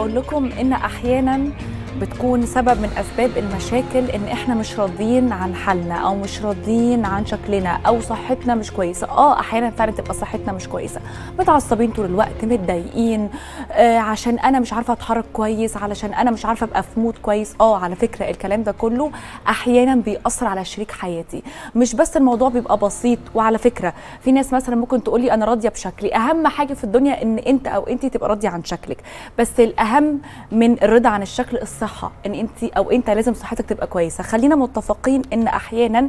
اقول لكم ان احيانا بتكون سبب من اسباب المشاكل ان احنا مش راضيين عن حالنا او مش راضيين عن شكلنا او صحتنا مش كويسه اه احيانا فعلا تبقى صحتنا مش كويسه متعصبين طول الوقت متضايقين آه عشان انا مش عارفه اتحرك كويس علشان انا مش عارفه ابقى في مود كويس اه على فكره الكلام ده كله احيانا بيأثر على شريك حياتي مش بس الموضوع بيبقى بسيط وعلى فكره في ناس مثلا ممكن تقولي انا راضيه بشكلي اهم حاجه في الدنيا ان انت او انت تبقى راضيه عن شكلك بس الاهم من الرضا عن الشكل الصحي الصحه ان انت او انت لازم صحتك تبقى كويسه خلينا متفقين ان احيانا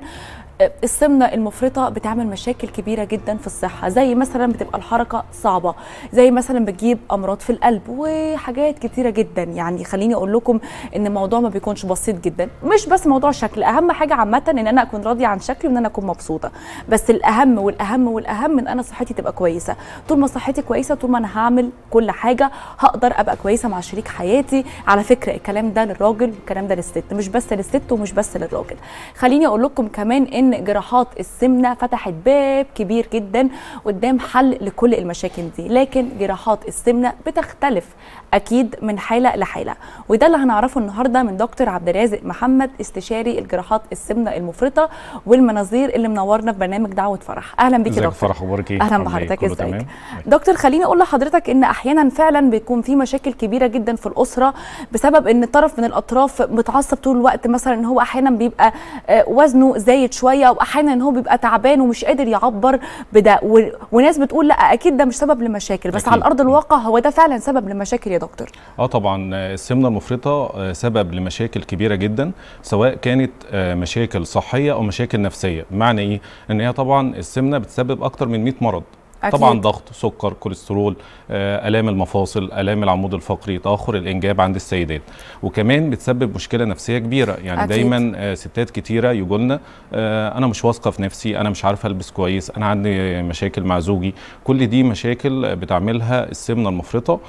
السمنه المفرطه بتعمل مشاكل كبيره جدا في الصحه زي مثلا بتبقى الحركه صعبه زي مثلا بتجيب امراض في القلب وحاجات كتيره جدا يعني خليني اقول لكم ان الموضوع ما بيكونش بسيط جدا مش بس موضوع شكل اهم حاجه عامه ان انا اكون راضيه عن شكلي وان انا اكون مبسوطه بس الاهم والاهم والاهم ان انا صحتي تبقى كويسه طول ما صحتي كويسه طول ما انا هعمل كل حاجه هقدر ابقى كويسه مع شريك حياتي على فكره الكلام ده للراجل والكلام ده للست مش بس للست ومش بس للراجل خليني اقول لكم كمان ان جراحات السمنه فتحت باب كبير جدا قدام حل لكل المشاكل دي لكن جراحات السمنه بتختلف اكيد من حاله لحاله وده اللي هنعرفه النهارده من دكتور عبد الرازق محمد استشاري الجراحات السمنه المفرطه والمناظير اللي منورنا في برنامج دعوه فرح اهلا بيك يا دكتور فرح اخبارك ايه اهلا بحضرتك ازيك دكتور خليني اقول لحضرتك ان احيانا فعلا بيكون في مشاكل كبيره جدا في الاسره بسبب ان طرف من الاطراف متعصب طول الوقت مثلا ان هو احيانا بيبقى آه، وزنه زايد شويه شويه واحيانا هو بيبقى تعبان ومش قادر يعبر بده و... وناس بتقول لا اكيد ده مش سبب لمشاكل بس أكيد. على ارض الواقع هو ده فعلا سبب لمشاكل يا دكتور اه طبعا السمنه المفرطه آه، سبب لمشاكل كبيره جدا سواء كانت آه، مشاكل صحيه او مشاكل نفسيه معنى ايه ان هي طبعا السمنه بتسبب اكتر من 100 مرض أكيد. طبعا ضغط سكر كوليسترول آه، الام المفاصل الام العمود الفقري تاخر الانجاب عند السيدات وكمان بتسبب مشكله نفسيه كبيره يعني أكيد. دايما آه، ستات كتيره يجوا لنا آه، انا مش واثقه في نفسي انا مش عارفه البس كويس انا عندي مشاكل مع زوجي كل دي مشاكل بتعملها السمنه المفرطه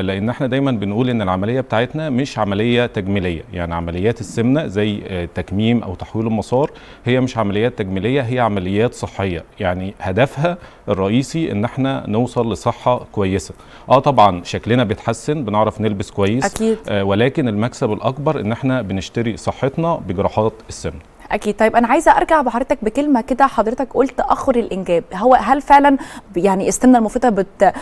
لان احنا دايما بنقول ان العمليه بتاعتنا مش عمليه تجميليه يعني عمليات السمنه زي تكميم او تحويل المسار هي مش عمليات تجميليه هي عمليات صحيه يعني هدفها الرئيسي الرئيسي ان احنا نوصل لصحه كويسه اه طبعا شكلنا بيتحسن بنعرف نلبس كويس أكيد. آه ولكن المكسب الاكبر ان احنا بنشتري صحتنا بجراحات السمنه اكيد طيب انا عايزه ارجع بحضرتك بكلمه كده حضرتك قلت تاخر الانجاب هو هل فعلا يعني السمنه المفرطه بت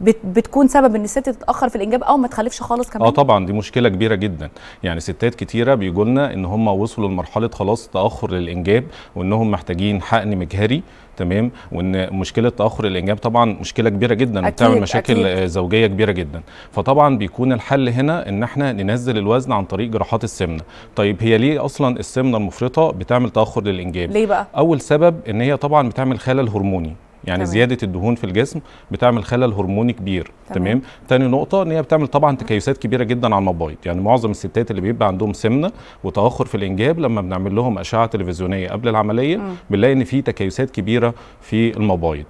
بت بتكون سبب ان الست تتاخر في الانجاب او ما تخلفش خالص كمان اه طبعا دي مشكله كبيره جدا يعني ستات كتيره بيجوا لنا ان هم وصلوا لمرحله خلاص تاخر للانجاب وانهم محتاجين حقن مجهري تمام وان مشكله تاخر الانجاب طبعا مشكله كبيره جدا بتعمل مشاكل أكيد. زوجيه كبيره جدا فطبعا بيكون الحل هنا ان احنا ننزل الوزن عن طريق جراحات السمنه طيب هي ليه اصلا السمنه المفرطه بتعمل تاخر للانجاب ليه بقى اول سبب ان هي طبعا بتعمل خلل هرموني يعني تمام. زياده الدهون في الجسم بتعمل خلل هرموني كبير تمام, ثاني تاني نقطه ان هي بتعمل طبعا تكيسات كبيره جدا على المبايض يعني معظم الستات اللي بيبقى عندهم سمنه وتاخر في الانجاب لما بنعمل لهم اشعه تلفزيونيه قبل العمليه بنلاقي ان في تكيسات كبيره في المبايض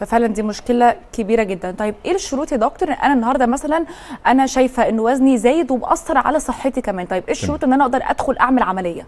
ففعلا دي مشكله كبيره جدا طيب ايه الشروط يا دكتور انا النهارده مثلا انا شايفه ان وزني زايد ومأثر على صحتي كمان طيب ايه الشروط ان انا اقدر ادخل اعمل عمليه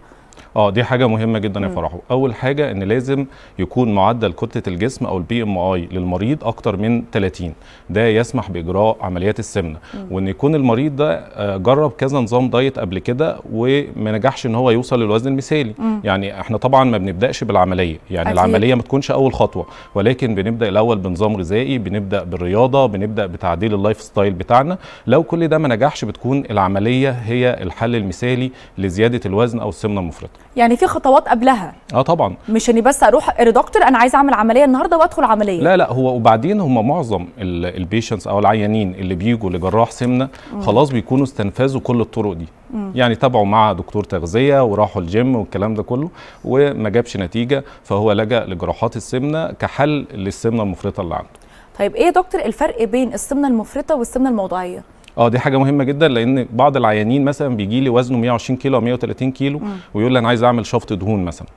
اه دي حاجه مهمه جدا يا فرحه اول حاجه ان لازم يكون معدل كتله الجسم او البي ام اي للمريض اكتر من 30 ده يسمح باجراء عمليات السمنه وان يكون المريض ده آه، جرب كذا نظام دايت قبل كده وما نجحش ان هو يوصل للوزن المثالي مم. يعني احنا طبعا ما بنبداش بالعمليه يعني أكيد. العمليه ما تكونش اول خطوه ولكن بنبدا الاول بنظام غذائي بنبدا بالرياضه بنبدا بتعديل اللايف ستايل بتاعنا لو كل ده ما نجحش بتكون العمليه هي الحل المثالي لزياده الوزن او السمنه المفرطه يعني في خطوات قبلها اه طبعا مش اني بس اروح دكتور انا عايز اعمل عمليه النهارده وادخل عمليه لا لا هو وبعدين هم معظم البيشنتس او العيانين اللي بيجوا لجراح سمنه خلاص بيكونوا استنفذوا كل الطرق دي مم. يعني تابعوا مع دكتور تغذيه وراحوا الجيم والكلام ده كله وما جابش نتيجه فهو لجا لجراحات السمنه كحل للسمنه المفرطه اللي عنده طيب ايه يا دكتور الفرق بين السمنه المفرطه والسمنه الموضعيه اه دي حاجه مهمه جدا لان بعض العيانين مثلا بيجي لي وزنه 120 كيلو او 130 كيلو مم. ويقول لي انا عايز اعمل شفط دهون مثلا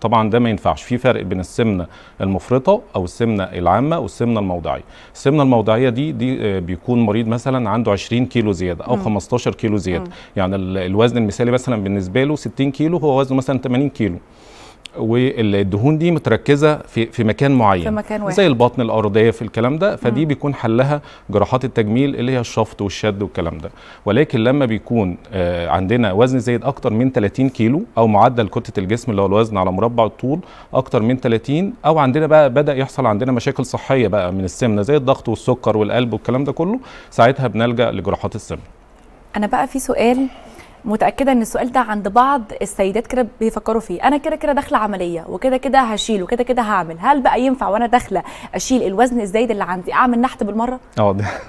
طبعا ده ما ينفعش في فرق بين السمنه المفرطه او السمنه العامه والسمنه الموضعيه السمنه الموضعيه دي دي آه، بيكون مريض مثلا عنده 20 كيلو زياده او مم. 15 كيلو زياده مم. يعني الوزن المثالي مثلا بالنسبه له 60 كيلو هو وزنه مثلا 80 كيلو والدهون دي متركزه في في مكان معين في مكان واحد. زي البطن الارضيه في الكلام ده فدي مم. بيكون حلها جراحات التجميل اللي هي الشفط والشد والكلام ده ولكن لما بيكون آه، عندنا وزن زايد اكتر من 30 كيلو او معدل كتله الجسم اللي هو الوزن على مربع الطول اكتر من 30 او عندنا بقى بدا يحصل عندنا مشاكل صحيه بقى من السمنه زي الضغط والسكر والقلب والكلام ده كله ساعتها بنلجا لجراحات السمنه انا بقى في سؤال متاكده ان السؤال ده عند بعض السيدات كده بيفكروا فيه انا كده كده داخله عمليه وكده كده هشيل وكده كده هعمل هل بقى ينفع وانا داخله اشيل الوزن الزايد اللي عندي اعمل نحت بالمره اه دي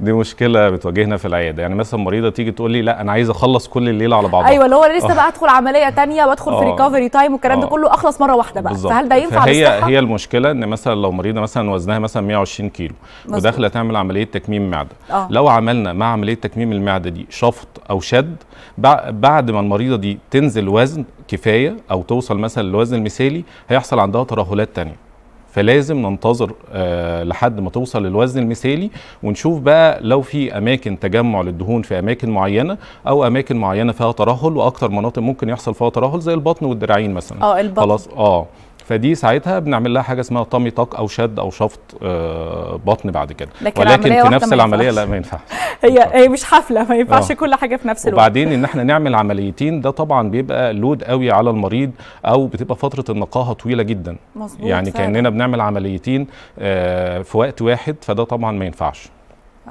دي مشكله بتواجهنا في العياده يعني مثلا مريضه تيجي تقول لي لا انا عايزه اخلص كل الليله على بعضها ايوه اللي هو لسه أوه. بقى ادخل عمليه ثانيه وادخل في ريكفري آه. تايم والكلام ده آه. كله اخلص مره واحده بقى بالزبط. فهل ده ينفع هي هي المشكله ان مثلا لو مريضه مثلا وزنها مثلا 120 كيلو وداخله تعمل عمليه تكميم معده أوه. لو عملنا مع عمليه تكميم المعده دي شفط او شد بعد ما المريضه دي تنزل وزن كفايه او توصل مثلا للوزن المثالي هيحصل عندها ترهلات ثانيه فلازم ننتظر أه لحد ما توصل للوزن المثالي ونشوف بقى لو في اماكن تجمع للدهون في اماكن معينه او اماكن معينه فيها ترهل واكثر مناطق ممكن يحصل فيها ترهل زي البطن والدراعين مثلا اه البطن خلاص اه فدي ساعتها بنعمل لها حاجه اسمها طمي طاق او شد او شفط آه، بطن بعد كده لكن ولكن في نفس العمليه لا ما ينفعش هي هي مش حفله ما ينفعش أوه. كل حاجه في نفس الوقت وبعدين ان احنا نعمل عمليتين ده طبعا بيبقى لود قوي على المريض او بتبقى فتره النقاهه طويله جدا مظبوط يعني فعلا. كاننا بنعمل عمليتين آه، في وقت واحد فده طبعا ما ينفعش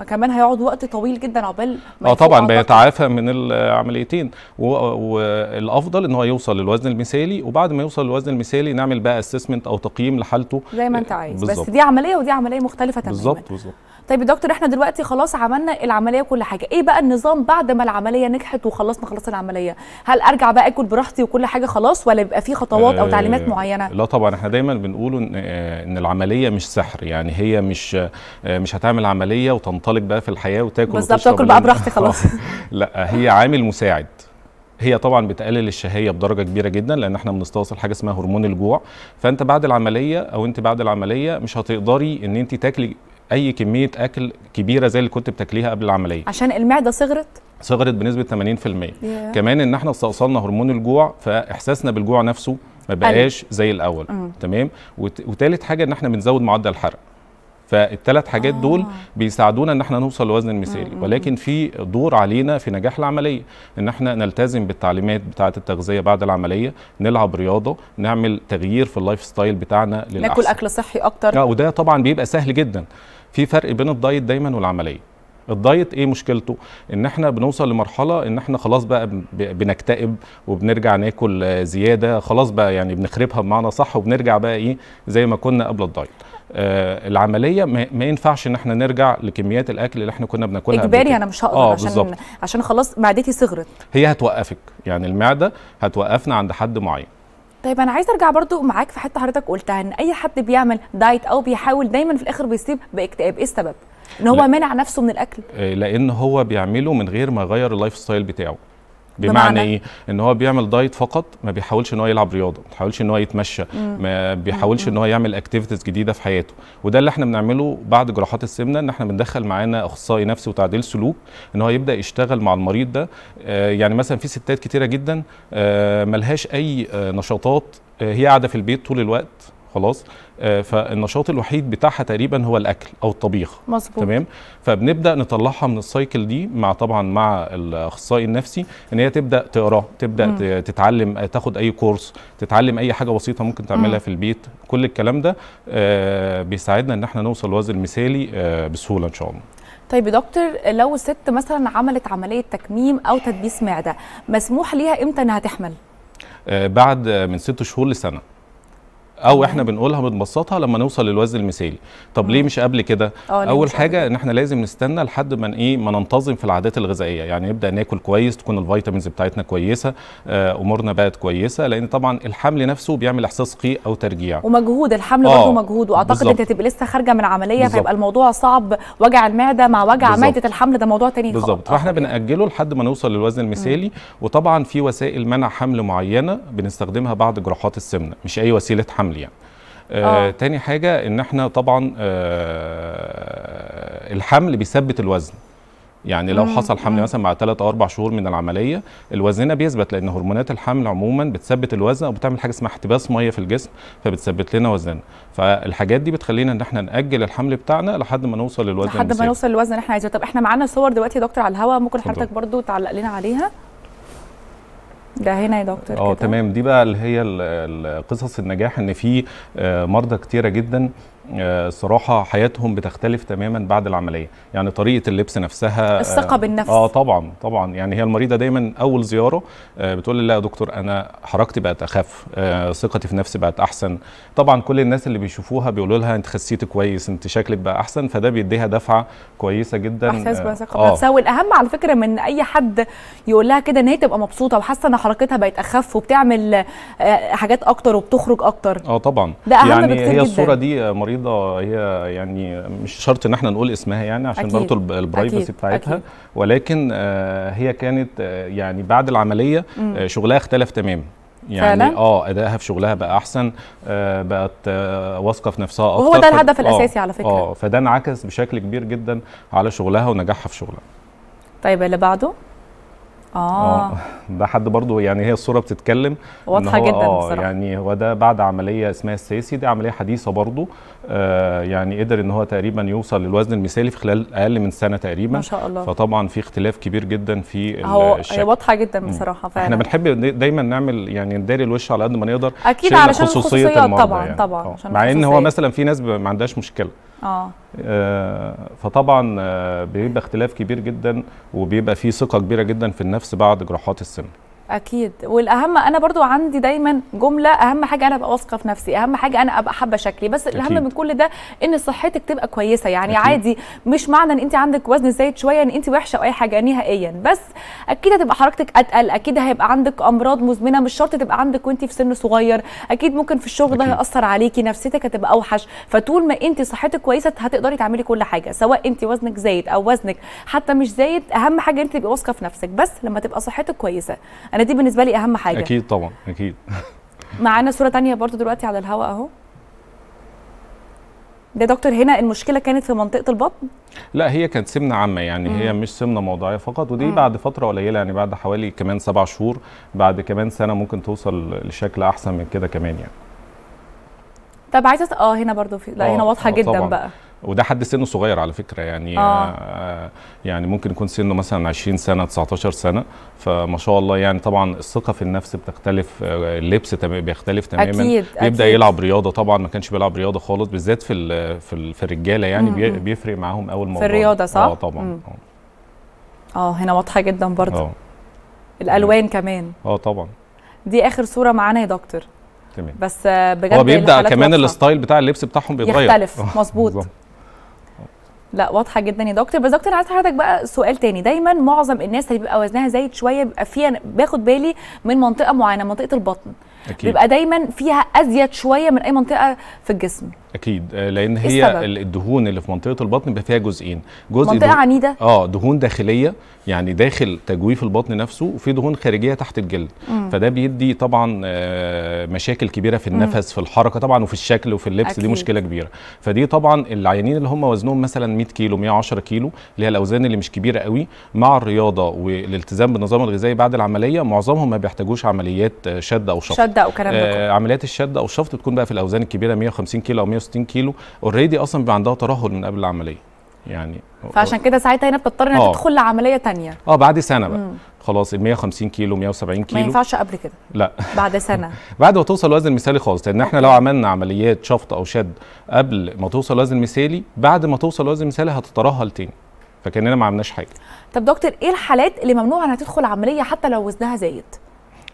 كمان هيقعد وقت طويل جدا عقبال اه طبعا بيتعافى من العمليتين والافضل ان هو يوصل للوزن المثالي وبعد ما يوصل للوزن المثالي نعمل بقى اسسمنت او تقييم لحالته زي ما انت عايز بالزبط. بس دي عمليه ودي عمليه مختلفه تماما بالظبط بالظبط طيب يا دكتور احنا دلوقتي خلاص عملنا العمليه وكل حاجه ايه بقى النظام بعد ما العمليه نجحت وخلصنا خلاص العمليه هل ارجع بقى اكل براحتي وكل حاجه خلاص ولا بيبقى في خطوات او تعليمات آه، معينه لا طبعا احنا دايما بنقول ان آه، العمليه مش سحر يعني هي مش آه، مش هتعمل عمليه وتنظيم تنطلق بقى في الحياه وتاكل بس بتاكل بقى براحتي خلاص آه. لا هي عامل مساعد هي طبعا بتقلل الشهيه بدرجه كبيره جدا لان احنا بنستوصل حاجه اسمها هرمون الجوع فانت بعد العمليه او انت بعد العمليه مش هتقدري ان انت تاكلي اي كميه اكل كبيره زي اللي كنت بتاكليها قبل العمليه عشان المعده صغرت صغرت بنسبه 80% yeah. كمان ان احنا استأصلنا هرمون الجوع فاحساسنا بالجوع نفسه ما بقاش زي الاول تمام وتالت حاجه ان احنا بنزود معدل الحرق فالثلاث حاجات دول آه. بيساعدونا ان احنا نوصل للوزن المثالي ولكن في دور علينا في نجاح العمليه ان احنا نلتزم بالتعليمات بتاعه التغذيه بعد العمليه نلعب رياضه نعمل تغيير في اللايف ستايل بتاعنا للاحسن ناكل اكل صحي اكتر آه، وده طبعا بيبقى سهل جدا في فرق بين الدايت دايما والعمليه الدايت ايه مشكلته ان احنا بنوصل لمرحله ان احنا خلاص بقى بنكتئب وبنرجع ناكل زياده خلاص بقى يعني بنخربها بمعنى صح وبنرجع بقى ايه زي ما كنا قبل الدايت آه العمليه ما, ما ينفعش ان احنا نرجع لكميات الاكل اللي احنا كنا بناكلها اجباري انا مش هقدر آه عشان بالزبط. عشان خلاص معدتي صغرت هي هتوقفك يعني المعده هتوقفنا عند حد معين طيب انا عايز ارجع برضو معاك في حته حضرتك قلتها ان اي حد بيعمل دايت او بيحاول دايما في الاخر بيصيب باكتئاب ايه السبب ان هو منع نفسه من الاكل آه، لان هو بيعمله من غير ما يغير اللايف ستايل بتاعه بمعنى ايه ان هو بيعمل دايت فقط ما بيحاولش ان هو يلعب رياضه ما بيحاولش ان هو يتمشى ما بيحاولش ان هو يعمل اكتيفيتيز جديده في حياته وده اللي احنا بنعمله بعد جراحات السمنه ان احنا بندخل معانا اخصائي نفسي وتعديل سلوك ان هو يبدا يشتغل مع المريض ده آه، يعني مثلا في ستات كتيره جدا ما آه، ملهاش اي نشاطات هي قاعده في البيت طول الوقت خلاص آه، فالنشاط الوحيد بتاعها تقريبا هو الاكل او الطبيخ مظبوط تمام فبنبدا نطلعها من السايكل دي مع طبعا مع الاخصائي النفسي ان هي تبدا تقرا تبدا م. تتعلم آه، تاخد اي كورس تتعلم اي حاجه بسيطه ممكن تعملها م. في البيت كل الكلام ده آه، بيساعدنا ان احنا نوصل لوزن مثالي بسهوله ان شاء الله طيب يا دكتور لو الست مثلا عملت عمليه تكميم او تدبيس معده مسموح ليها امتى انها تحمل بعد من ست شهور لسنه او احنا بنقولها بنبسطها لما نوصل للوزن المثالي طب ليه مش قبل كده اه، اول حاجه ان احنا لازم نستنى لحد ما ايه ما ننتظم في العادات الغذائيه يعني نبدا ناكل كويس تكون الفيتامينز بتاعتنا كويسه آه، امورنا بقت كويسه لان طبعا الحمل نفسه بيعمل احساس قيء او ترجيع ومجهود الحمل آه برضه مجهود واعتقد انت هتبقى لسه خارجه من عمليه بالزبط. فيبقى الموضوع صعب وجع المعده مع وجع معده الحمل ده موضوع تاني بالظبط فاحنا بناجله لحد ما نوصل للوزن المثالي وطبعا في وسائل منع حمل معينه بنستخدمها بعد جراحات السمنه مش اي وسيله حمل بالعمل يعني آه. آه تاني حاجه ان احنا طبعا آه الحمل بيثبت الوزن يعني لو مم. حصل حمل مثلا بعد 3 او 4 شهور من العمليه الوزننا بيثبت لان هرمونات الحمل عموما بتثبت الوزن او بتعمل حاجه اسمها احتباس ميه في الجسم فبتثبت لنا وزننا فالحاجات دي بتخلينا ان احنا ناجل الحمل بتاعنا لحد ما نوصل للوزن لحد ما نوصل للوزن اللي احنا عايزينه طب احنا معانا صور دلوقتي يا دكتور على الهواء ممكن حضرتك برضو تعلق لنا عليها ده هنا يا دكتور اه تمام دي بقى اللي هي قصص النجاح ان في آه، مرضى كتيره جدا آه، صراحة حياتهم بتختلف تماما بعد العملية يعني طريقة اللبس نفسها آه، الثقة بالنفس آه طبعا طبعا يعني هي المريضة دايما أول زيارة آه، بتقول لا يا دكتور أنا حركتي بقت أخف ثقتي في نفسي بقت أحسن طبعا كل الناس اللي بيشوفوها بيقولوا لها أنت خسيتي كويس أنت شكلك بقى أحسن فده بيديها دفعة كويسة جدا إحساس بثقة آه. بنفسها والأهم على فكرة من أي حد يقول لها كده إن هي تبقى مبسوطة وحاسة إن حركتها بقت أخف وبتعمل حاجات أكتر وبتخرج أكتر آه طبعا ده أهم يعني هي الصورة دي مريضة المريضه هي يعني مش شرط ان احنا نقول اسمها يعني عشان برضه البرايفسي بتاعتها أكيد. ولكن آه، هي كانت آه، يعني بعد العمليه آه، شغلها اختلف تماما يعني فعلا؟ اه ادائها في شغلها بقى احسن آه بقت آه واثقه في نفسها اكتر وهو ده الهدف الاساسي على فكره اه فده انعكس بشكل كبير جدا على شغلها ونجاحها في شغلها طيب اللي بعده آه. اه ده حد برضه يعني هي الصوره بتتكلم واضحه جدا آه يعني هو ده بعد عمليه اسمها السيسي دي عمليه حديثه برضه آه يعني قدر ان هو تقريبا يوصل للوزن المثالي في خلال اقل من سنه تقريبا ما شاء الله فطبعا في اختلاف كبير جدا في هو الشكل واضحه جدا بصراحه فعلا احنا بنحب دايما نعمل يعني نداري الوش على قد ما نقدر اكيد علشان خصوصيه طبعا يعني. طبعا آه. مع ان هو مثلا في ناس ما عندهاش مشكله آه. اه فطبعا آه، بيبقى اختلاف كبير جدا وبيبقى في ثقه كبيره جدا في النفس بعد جراحات السمنة اكيد والاهم انا برضو عندي دايما جمله اهم حاجه انا ابقى واثقه في نفسي اهم حاجه انا ابقى حابه شكلي بس أكيد. الاهم من كل ده ان صحتك تبقى كويسه يعني أكيد. عادي مش معنى ان انت عندك وزن زايد شويه ان انت وحشه او اي حاجه نهائيا بس اكيد هتبقى حركتك اتقل اكيد هيبقى عندك امراض مزمنه مش شرط تبقى عندك وانت في سن صغير اكيد ممكن في الشغل ده هياثر عليكي نفسيتك هتبقى اوحش فطول ما انت صحتك كويسه هتقدري تعملي كل حاجه سواء انت وزنك زايد او وزنك حتى مش زايد اهم حاجه انت تبقي واثقه في نفسك بس لما تبقى صحتك كويسه أنا انا دي بالنسبه لي اهم حاجه اكيد طبعا اكيد معانا صوره تانية برضو دلوقتي على الهواء اهو ده دكتور هنا المشكله كانت في منطقه البطن لا هي كانت سمنه عامه يعني مم. هي مش سمنه موضعيه فقط ودي مم. بعد فتره قليله يعني بعد حوالي كمان سبع شهور بعد كمان سنه ممكن توصل لشكل احسن من كده كمان يعني طب عايزه اه هنا برضو في لا هنا آه، واضحه آه، جدا طبعًا. بقى وده حد سنه صغير على فكره يعني آه. آه، يعني ممكن يكون سنه مثلا 20 سنه 19 سنه فما شاء الله يعني طبعا الثقه في النفس بتختلف آه، اللبس بيختلف تماما أكيد بيبدا أكيد. يلعب رياضه طبعا ما كانش بيلعب رياضه خالص بالذات في في, في الرجاله يعني -م. بيفرق معاهم اول موضوع في الرياضه صح؟ اه طبعا آه. اه هنا واضحه جدا برضه آه. الالوان كمان اه طبعا دي اخر صوره معانا يا دكتور تمام بس بجد هو بيبدا كمان الستايل بتاع اللبس بتاعهم بيتغير يختلف مظبوط لا واضحه جدا يا دكتور بس دكتور عايز حضرتك بقى سؤال تاني دايما معظم الناس اللي بيبقى وزنها زايد شويه بيبقى فيها باخد بالي من منطقه معينه منطقه البطن أكيد. بيبقى دايما فيها ازيد شويه من اي منطقه في الجسم اكيد آه، لان هي السبب؟ الدهون اللي في منطقه البطن بيبقى فيها جزئين جزء منطقه دهون عنيده اه دهون داخليه يعني داخل تجويف البطن نفسه وفي دهون خارجيه تحت الجلد مم. فده بيدي طبعا آه، مشاكل كبيره في النفس مم. في الحركه طبعا وفي الشكل وفي اللبس أكيد. دي مشكله كبيره فدي طبعا العيانين اللي هم وزنهم مثلا 100 كيلو 110 كيلو اللي هي الاوزان اللي مش كبيره قوي مع الرياضه والالتزام بالنظام الغذائي بعد العمليه معظمهم ما بيحتاجوش عمليات آه، شد او شفط شد او كلام آه عمليات الشد او الشفط بتكون بقى في الاوزان الكبيره 150 كيلو او 160 كيلو اوريدي اصلا بيبقى عندها ترهل من قبل العمليه يعني فعشان كده ساعتها هنا بتضطر انها آه. تدخل لعمليه ثانيه اه بعد سنه بقى مم. خلاص ال 150 كيلو 170 كيلو ما ينفعش قبل كده لا بعد سنه بعد ما توصل الوزن المثالي خالص لان احنا لو عملنا عمليات شفط او شد قبل ما توصل الوزن المثالي بعد ما توصل الوزن المثالي هتترهل تاني فكاننا ما عملناش حاجه طب دكتور ايه الحالات اللي ممنوع انها تدخل عمليه حتى لو وزنها زايد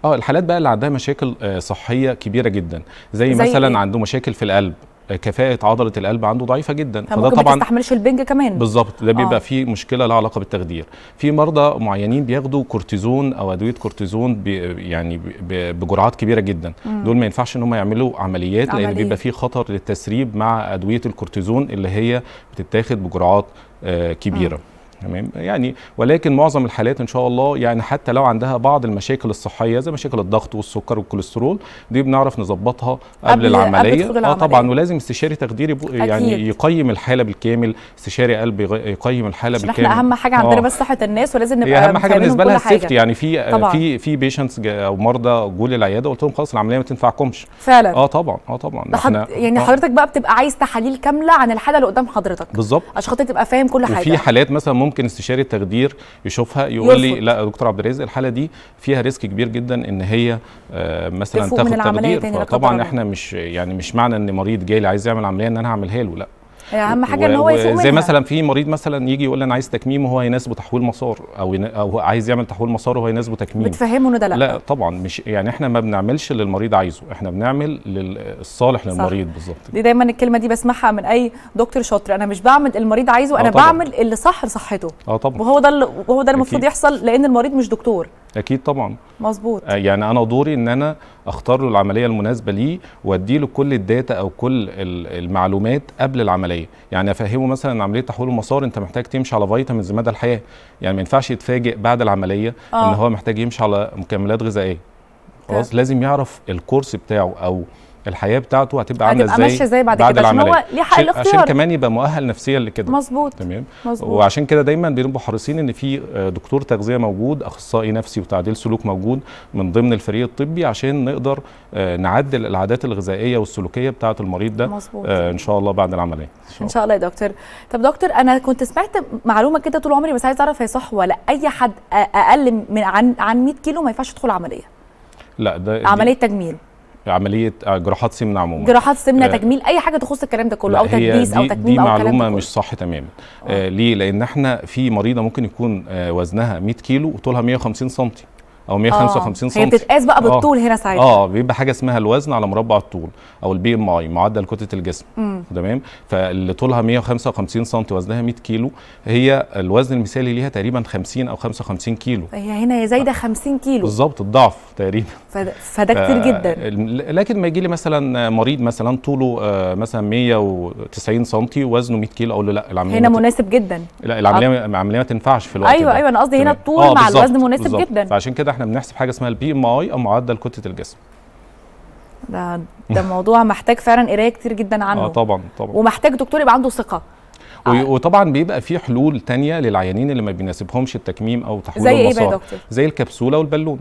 اه الحالات بقى اللي عندها مشاكل آه، صحيه كبيره جدا زي, زي مثلا إيه؟ عنده مشاكل في القلب كفاءه عضله القلب عنده ضعيفه جدا فده طبعا ما تستحملش البنج كمان بالظبط ده بيبقى آه. فيه مشكله لها علاقه بالتخدير في مرضى معينين بياخدوا كورتيزون او ادويه كورتيزون بي يعني بي بجرعات كبيره جدا مم. دول ما ينفعش ان هم يعملوا عمليات عملية. لان بيبقى فيه خطر للتسريب مع ادويه الكورتيزون اللي هي بتتاخد بجرعات آه كبيره مم. تمام يعني ولكن معظم الحالات ان شاء الله يعني حتى لو عندها بعض المشاكل الصحيه زي مشاكل الضغط والسكر والكوليسترول دي بنعرف نظبطها قبل, قبل العمليه قبل اه طبعا ولازم استشاري تخدير يعني أكيد. يقيم الحاله بالكامل استشاري قلب يقيم الحاله بالكامل احنا اهم حاجه عندنا آه. بس صحه الناس ولازم نبقى اهم حاجه بالنسبه لها السيفتي يعني في طبعاً. في في بيشنتس او مرضى جول العياده قلت لهم خلاص العمليه ما تنفعكمش فعلا اه طبعا اه طبعا احنا يعني آه. حضرتك بقى بتبقى عايز تحاليل كامله عن الحاله اللي قدام حضرتك بالظبط عشان خاطر تبقى فاهم كل حاجه في حالات مثلا ممكن استشاري التخدير يشوفها يقول لي لا دكتور عبد الرزق الحاله دي فيها ريسك كبير جدا ان هي آه، مثلا تاخد تخدير فطبعا احنا مش يعني مش معنى ان مريض جاي لي عايز يعمل عمليه ان انا هعملها له لا اهم حاجه ان هو يسوق زي مثلا في مريض مثلا يجي يقول لي انا عايز تكميم وهو يناسبه تحويل مسار او او عايز يعمل تحويل مسار وهو يناسبه تكميم بتفهمه انه ده لا لا طبعا مش يعني احنا ما بنعملش للمريض المريض عايزه احنا بنعمل للصالح للمريض بالظبط دي دايما الكلمه دي بسمعها من اي دكتور شاطر انا مش بعمل المريض عايزه آه، انا بعمل اللي صح لصحته اه طبعا وهو ده وهو ده المفروض يحصل لان المريض مش دكتور اكيد طبعا مظبوط آه، يعني انا دوري ان انا اختار له العمليه المناسبه ليه وادي له كل الداتا او كل المعلومات قبل العمليه الحقيقيه يعني افهمه مثلا عمليه تحويل المسار انت محتاج تمشي على فيتامينز مدى الحياه يعني ما ينفعش يتفاجئ بعد العمليه آه. ان هو محتاج يمشي على مكملات غذائيه خلاص لازم يعرف الكورس بتاعه او الحياه بتاعته هتبقى عامله ازاي ازاي بعد, بعد كده عشان هو ليه حق الاختيار عشان كمان يبقى مؤهل نفسيا لكده مظبوط تمام مزبوط. وعشان كده دايما بنبقى حريصين ان في آه، دكتور تغذيه موجود اخصائي نفسي وتعديل سلوك موجود من ضمن الفريق الطبي عشان نقدر آه، نعدل العادات الغذائيه والسلوكيه بتاعه المريض ده مزبوط. آه، ان شاء الله بعد العمليه ان شاء, إن شاء الله يا دكتور طب دكتور انا كنت سمعت معلومه كده طول عمري بس عايز اعرف هي صح ولا اي حد اقل من عن عن 100 كيلو ما ينفعش يدخل عمليه لا ده عمليه تجميل عمليه آه، جراحات سمنه عموما جراحات سمنه آه، تجميل اي حاجه تخص الكلام ده كله او تجديس او تكميم دي او معلومه مش صح تماما آه. ليه لان احنا في مريضه ممكن يكون وزنها 100 كيلو وطولها 150 سم او 155 سم آه. هي بتتقاس بقى آه. بالطول هنا ساعتها اه بيبقى حاجه اسمها الوزن على مربع الطول او البي ام اي معدل كتله الجسم تمام فاللي طولها 155 سم وزنها 100 كيلو هي الوزن المثالي ليها تقريبا 50 او 55 كيلو هي هنا هي زايده 50 آه. كيلو بالظبط الضعف تقريبا فده, فده كتير جدا لكن ما يجي لي مثلا مريض مثلا طوله مثلا 190 سم وزنه 100 كيلو اقول له لا العمليه هنا مناسب جدا لا العمليه العمليه ما تنفعش في الوقت ايوه ده. ايوه انا قصدي هنا الطول آه مع الوزن مناسب بالزبط. جدا فعشان كده احنا بنحسب حاجه اسمها البي ام اي او معدل كتله الجسم ده ده موضوع محتاج فعلا قرايه كتير جدا عنه اه طبعا طبعا ومحتاج دكتور يبقى عنده ثقه آه. وطبعا بيبقى في حلول تانية للعيانين اللي ما بيناسبهمش التكميم او تحويل زي إيه المسار إيه دكتور؟ زي الكبسوله والبالون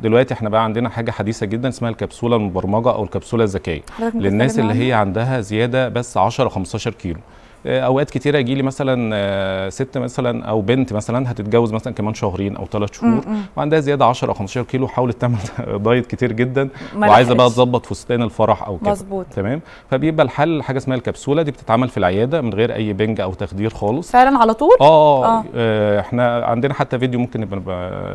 دلوقتي احنا بقى عندنا حاجه حديثه جدا اسمها الكبسوله المبرمجه او الكبسوله الذكيه للناس اللي هي عندها زياده بس 10 15 كيلو اوقات كتيره يجي لي مثلا آه، ست مثلا او بنت مثلا هتتجوز مثلا كمان شهرين او ثلاث شهور وعندها زياده 10 او 15 كيلو وحاولت تعمل دايت كتير جدا وعايزه بقى تظبط فستان الفرح او كده مظبوط تمام فبيبقى الحل حاجه اسمها الكبسوله دي بتتعمل في العياده من غير اي بنج او تخدير خالص فعلا على طول اه, آه. آه, آه، احنا عندنا حتى فيديو ممكن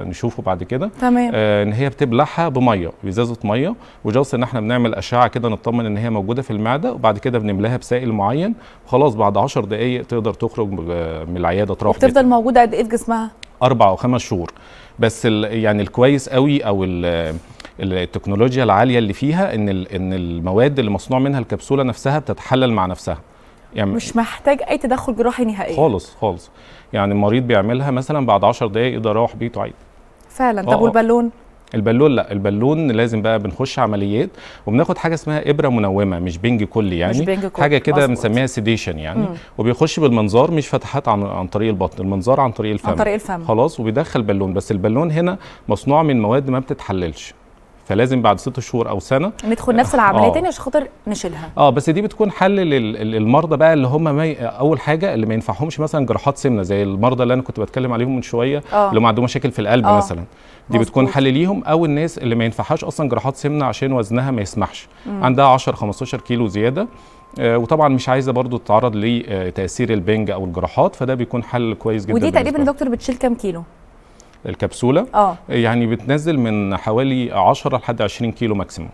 نشوفه بعد كده تمام آه ان هي بتبلعها بميه بزازه ميه وجاوز ان احنا بنعمل اشعه كده نطمن ان هي موجوده في المعده وبعد كده بنملاها بسائل معين وخلاص بعد 10 دقائق تقدر تخرج من العياده تروح بتفضل موجوده قد ايه في جسمها؟ اربع او خمس شهور بس يعني الكويس قوي او التكنولوجيا العاليه اللي فيها ان ان المواد اللي مصنوع منها الكبسوله نفسها بتتحلل مع نفسها يعني مش محتاج اي تدخل جراحي نهائي خالص خالص يعني المريض بيعملها مثلا بعد 10 دقائق يقدر يروح بيته عادي فعلا طب آه، آه. والبالون البالون لا البالون لازم بقى بنخش عمليات وبناخد حاجه اسمها ابره منومه مش بنج كلي يعني مش بنج كلي. حاجه كده بنسميها سيديشن يعني مم. وبيخش بالمنظار مش فتحات عن عن طريق البطن المنظار عن طريق الفم عن طريق الفم خلاص وبيدخل بالون بس البالون هنا مصنوع من مواد ما بتتحللش فلازم بعد ست شهور او سنه ندخل نفس العمليه آه. تاني عشان خاطر نشيلها اه بس دي بتكون حل للمرضى بقى اللي هم ما ي... اول حاجه اللي ما ينفعهمش مثلا جراحات سمنه زي المرضى اللي انا كنت بتكلم عليهم من شويه آه. اللي هم عندهم مشاكل في القلب آه. مثلا دي بتكون حل ليهم او الناس اللي ما ينفعهاش اصلا جراحات سمنه عشان وزنها ما يسمحش مم. عندها 10 15 كيلو زياده آه وطبعا مش عايزه برضو تتعرض لتاثير آه، البنج او الجراحات فده بيكون حل كويس جدا ودي تقريبا دكتور بتشيل كام كيلو الكبسوله اه يعني بتنزل من حوالي 10 لحد 20 كيلو ماكسيموم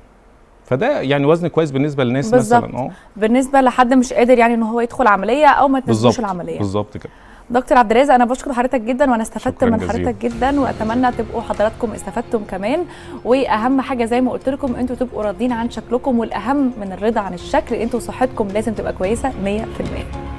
فده يعني وزن كويس بالنسبه للناس بالزبط. مثلا اه بالنسبه لحد مش قادر يعني ان هو يدخل عمليه او ما يتنزلش العمليه بالظبط كده دكتور عبد الرازق انا بشكر حضرتك جدا وانا استفدت من حضرتك جدا واتمنى تبقوا حضراتكم استفدتم كمان واهم حاجه زي ما قلت لكم انتوا تبقوا راضيين عن شكلكم والاهم من الرضا عن الشكل انتوا صحتكم لازم تبقى كويسه 100%